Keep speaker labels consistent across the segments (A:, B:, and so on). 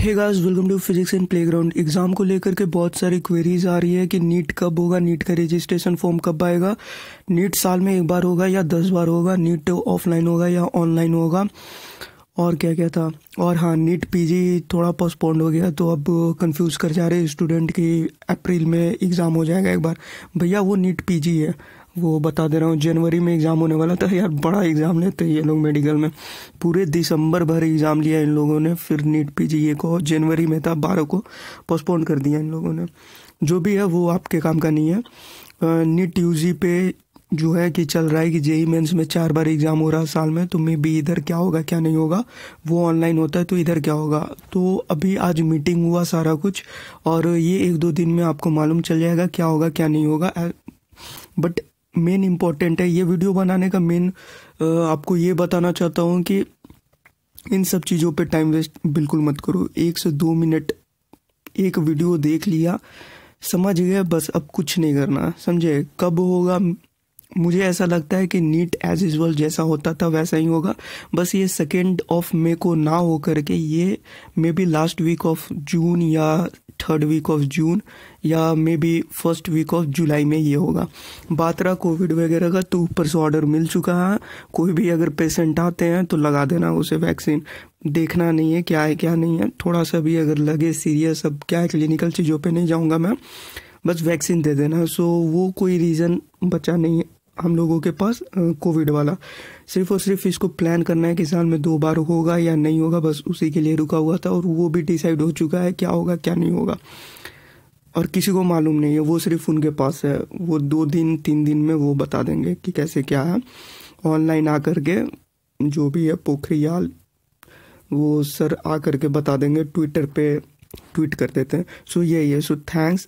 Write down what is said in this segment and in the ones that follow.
A: hey guys welcome to physics and playground exam को लेकर के बहुत सारी क्वेरीज आ रही है कि नीट कब होगा नीट का रजिस्ट्रेशन फॉर्म कब आएगा नीट साल में एक बार होगा या दस बार होगा नीट ऑफलाइन तो होगा या ऑनलाइन होगा और क्या क्या था और हाँ नीट पीजी थोड़ा पोस्टपोन्ड हो गया तो अब कंफ्यूज कर जा रहे स्टूडेंट कि अप्रैल में एग्ज़ाम हो जाएगा एक बार भैया वो नीट पीजी है वो बता दे रहा हूँ जनवरी में एग्ज़ाम होने वाला था यार बड़ा एग्ज़ाम लेते हैं ये लोग मेडिकल में पूरे दिसंबर भर एग्ज़ाम लिया इन लोगों ने फिर नीट पीजीए e को जनवरी में था बारह को पोस्टपोन कर दिया इन लोगों ने जो भी है वो आपके काम का नहीं है नीट यू पे जो है कि चल रहा है कि जेई मेन्स में चार बार एग्ज़ाम हो रहा है साल में तो मे भी इधर क्या होगा क्या नहीं होगा वो ऑनलाइन होता है तो इधर क्या होगा तो अभी आज मीटिंग हुआ सारा कुछ और ये एक दो दिन में आपको मालूम चल जाएगा क्या होगा क्या नहीं होगा बट मेन इम्पॉर्टेंट है ये वीडियो बनाने का मेन आपको ये बताना चाहता हूँ कि इन सब चीज़ों पे टाइम वेस्ट बिल्कुल मत करो एक से दो मिनट एक वीडियो देख लिया समझ गया बस अब कुछ नहीं करना समझे कब होगा मुझे ऐसा लगता है कि नीट एज यूजल जैसा होता था वैसा ही होगा बस ये सेकेंड ऑफ मे को ना हो करके ये maybe last week of June या थर्ड वीक ऑफ जून या maybe first week of July में ये होगा बात रहा कोविड वगैरह का तो ऊपर से ऑर्डर मिल चुका है कोई भी अगर पेशेंट आते हैं तो लगा देना उसे वैक्सीन देखना नहीं है क्या है क्या नहीं है थोड़ा सा भी अगर लगे सीरियस अब क्या है क्लिनिकल चीज़ों पर नहीं जाऊँगा मैं बस वैक्सीन दे देना सो वो कोई रीज़न बचा नहीं है हम लोगों के पास कोविड वाला सिर्फ और सिर्फ इसको प्लान करना है कि साल में दो बार होगा या नहीं होगा बस उसी के लिए रुका हुआ था और वो भी डिसाइड हो चुका है क्या होगा क्या नहीं होगा और किसी को मालूम नहीं है वो सिर्फ उनके पास है वो दो दिन तीन दिन में वो बता देंगे कि कैसे क्या है ऑनलाइन आ करके जो भी है पोखरियाल वो सर आ करके बता देंगे ट्विटर पे ट्वीट कर देते हैं सो यही है so thanks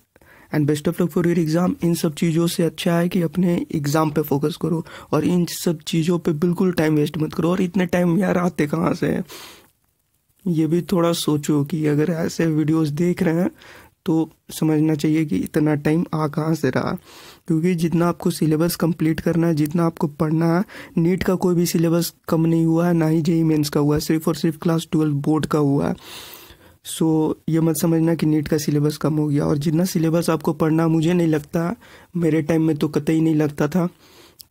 A: and best of luck for your exam इन सब चीज़ों से अच्छा है कि अपने एग्ज़ाम पे फोकस करो और इन सब चीज़ों पे बिल्कुल टाइम वेस्ट मत करो और इतने टाइम यार आते कहाँ से हैं ये भी थोड़ा सोचो कि अगर ऐसे वीडियोस देख रहे हैं तो समझना चाहिए कि इतना टाइम आ कहाँ से रहा क्योंकि जितना आपको सिलेबस कंप्लीट करना है जितना आपको पढ़ना है नीट का कोई भी सिलेबस कम नहीं हुआ है ना ही जेई मेन्स का हुआ है सिर्फ और सिर्फ क्लास ट्वेल्व बोर्ड का हुआ है सो ये मत समझना कि नीट का सिलेबस कम हो गया और जितना सिलेबस आपको पढ़ना मुझे नहीं लगता मेरे टाइम में तो कतई नहीं लगता था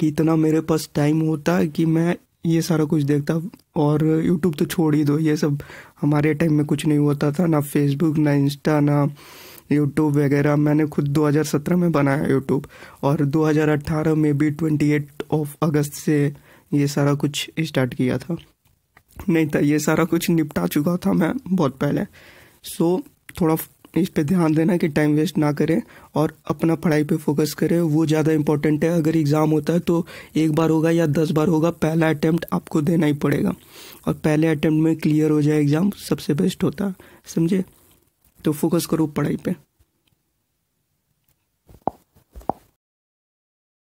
A: कि इतना मेरे पास टाइम होता कि मैं ये सारा कुछ देखता और यूट्यूब तो छोड़ ही दो ये सब हमारे टाइम में कुछ नहीं होता था ना फेसबुक ना इंस्टा ना यूट्यूब वगैरह मैंने खुद 2017 में बनाया यूट्यूब और 2018 में भी 28 ऑफ अगस्त से ये सारा कुछ स्टार्ट किया था नहीं था ये सारा कुछ निपटा चुका था मैं बहुत पहले सो so, थोड़ा इस पे ध्यान देना कि टाइम वेस्ट ना करें और अपना पढ़ाई पे फोकस करें वो ज़्यादा इम्पोर्टेंट है अगर एग्ज़ाम होता है तो एक बार होगा या दस बार होगा पहला अटैम्प्ट आपको देना ही पड़ेगा और पहले अटैम्प्ट में क्लियर हो जाए एग्ज़ाम सबसे बेस्ट होता है समझे तो फोकस करो पढ़ाई पर